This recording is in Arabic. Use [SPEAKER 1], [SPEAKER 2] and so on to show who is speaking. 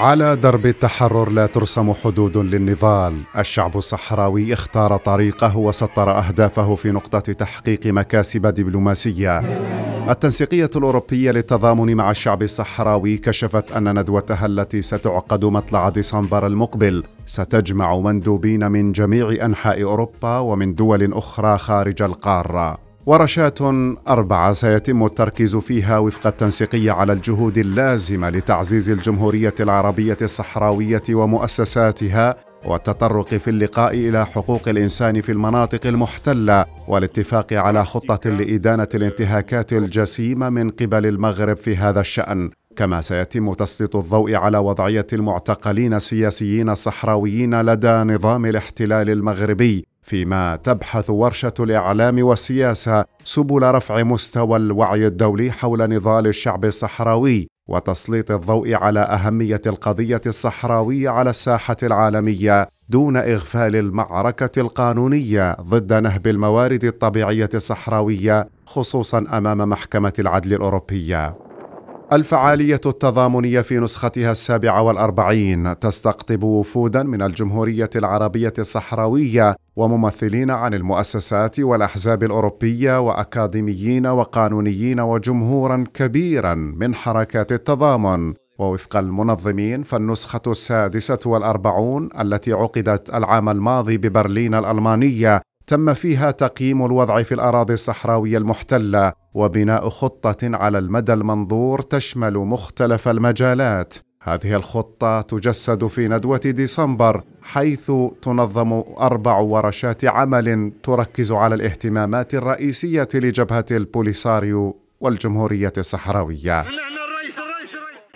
[SPEAKER 1] على درب التحرر لا ترسم حدود للنضال الشعب الصحراوي اختار طريقه وسطر أهدافه في نقطة تحقيق مكاسب دبلوماسية التنسيقية الأوروبية للتضامن مع الشعب الصحراوي كشفت أن ندوتها التي ستعقد مطلع ديسمبر المقبل ستجمع مندوبين من جميع أنحاء أوروبا ومن دول أخرى خارج القارة ورشات أربعة سيتم التركيز فيها وفق التنسيقية على الجهود اللازمة لتعزيز الجمهورية العربية الصحراوية ومؤسساتها والتطرق في اللقاء إلى حقوق الإنسان في المناطق المحتلة والاتفاق على خطة لإدانة الانتهاكات الجسيمة من قبل المغرب في هذا الشأن كما سيتم تسليط الضوء على وضعية المعتقلين السياسيين الصحراويين لدى نظام الاحتلال المغربي فيما تبحث ورشه الاعلام والسياسه سبل رفع مستوى الوعي الدولي حول نضال الشعب الصحراوي وتسليط الضوء على اهميه القضيه الصحراويه على الساحه العالميه دون اغفال المعركه القانونيه ضد نهب الموارد الطبيعيه الصحراويه خصوصا امام محكمه العدل الاوروبيه الفعالية التضامنية في نسختها السابعة والأربعين تستقطب وفودا من الجمهورية العربية الصحراوية وممثلين عن المؤسسات والأحزاب الأوروبية وأكاديميين وقانونيين وجمهورا كبيرا من حركات التضامن ووفق المنظمين فالنسخة السادسة والأربعون التي عقدت العام الماضي ببرلين الألمانية تم فيها تقييم الوضع في الاراضي الصحراويه المحتله وبناء خطه على المدى المنظور تشمل مختلف المجالات هذه الخطه تجسد في ندوه ديسمبر حيث تنظم اربع ورشات عمل تركز على الاهتمامات الرئيسيه لجبهه البوليساريو والجمهوريه الصحراويه